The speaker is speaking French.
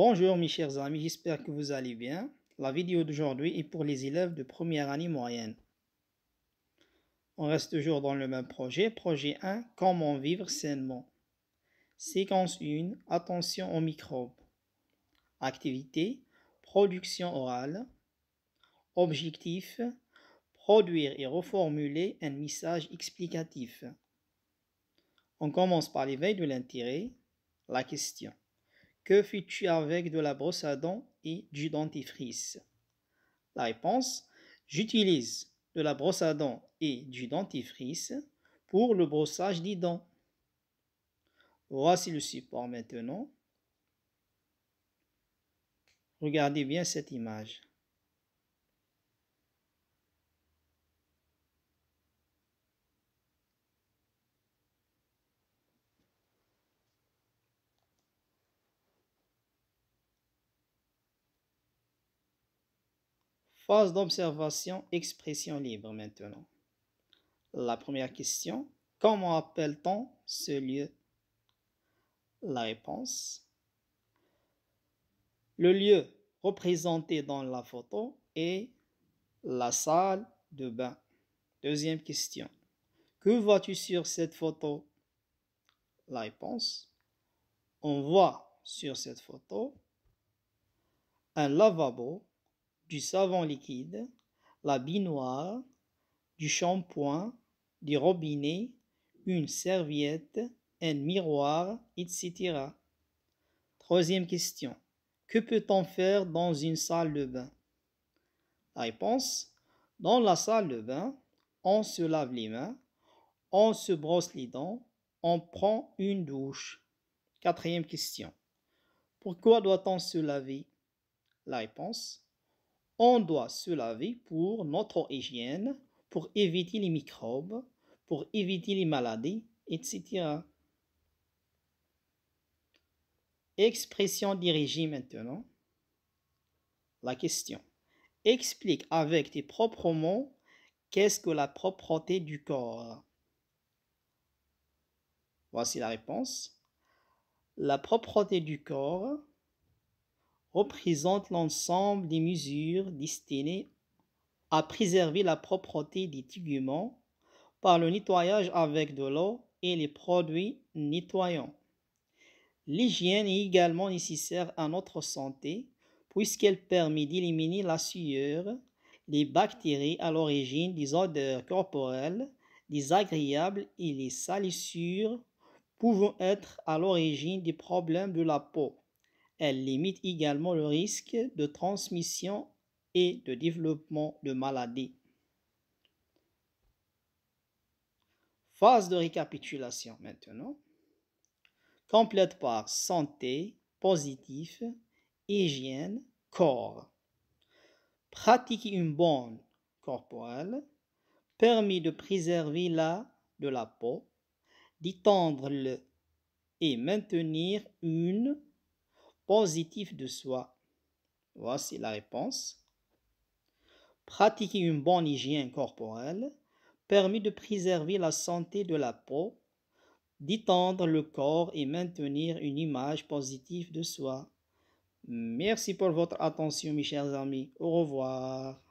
Bonjour mes chers amis, j'espère que vous allez bien. La vidéo d'aujourd'hui est pour les élèves de première année moyenne. On reste toujours dans le même projet. Projet 1, comment vivre sainement. Séquence 1, attention aux microbes. Activité, production orale. Objectif, produire et reformuler un message explicatif. On commence par l'éveil de l'intérêt, la question. Que fais-tu avec de la brosse à dents et du dentifrice La réponse J'utilise de la brosse à dents et du dentifrice pour le brossage des dents. Voici le support maintenant. Regardez bien cette image. Phase d'observation, expression libre maintenant. La première question, comment appelle-t-on ce lieu La réponse. Le lieu représenté dans la photo est la salle de bain. Deuxième question. Que vois-tu sur cette photo La réponse. On voit sur cette photo un lavabo du savon liquide, la binoire, du shampoing, des robinet, une serviette, un miroir, etc. Troisième question. Que peut-on faire dans une salle de bain La réponse. Dans la salle de bain, on se lave les mains, on se brosse les dents, on prend une douche. Quatrième question. Pourquoi doit-on se laver La réponse. On doit se laver pour notre hygiène, pour éviter les microbes, pour éviter les maladies, etc. Expression dirigée maintenant. La question. Explique avec tes propres mots qu'est-ce que la propreté du corps. Voici la réponse. La propreté du corps représente l'ensemble des mesures destinées à préserver la propreté des tiguments par le nettoyage avec de l'eau et les produits nettoyants. L'hygiène est également nécessaire à notre santé puisqu'elle permet d'éliminer la sueur, les bactéries à l'origine des odeurs corporelles désagréables et les salissures pouvant être à l'origine des problèmes de la peau. Elle limite également le risque de transmission et de développement de maladies. Phase de récapitulation maintenant. Complète par santé, positif, hygiène, corps. Pratique une bonne corporelle permet de préserver la de la peau, d'étendre et maintenir une positif de soi Voici la réponse. Pratiquer une bonne hygiène corporelle permet de préserver la santé de la peau, d'étendre le corps et maintenir une image positive de soi. Merci pour votre attention, mes chers amis. Au revoir.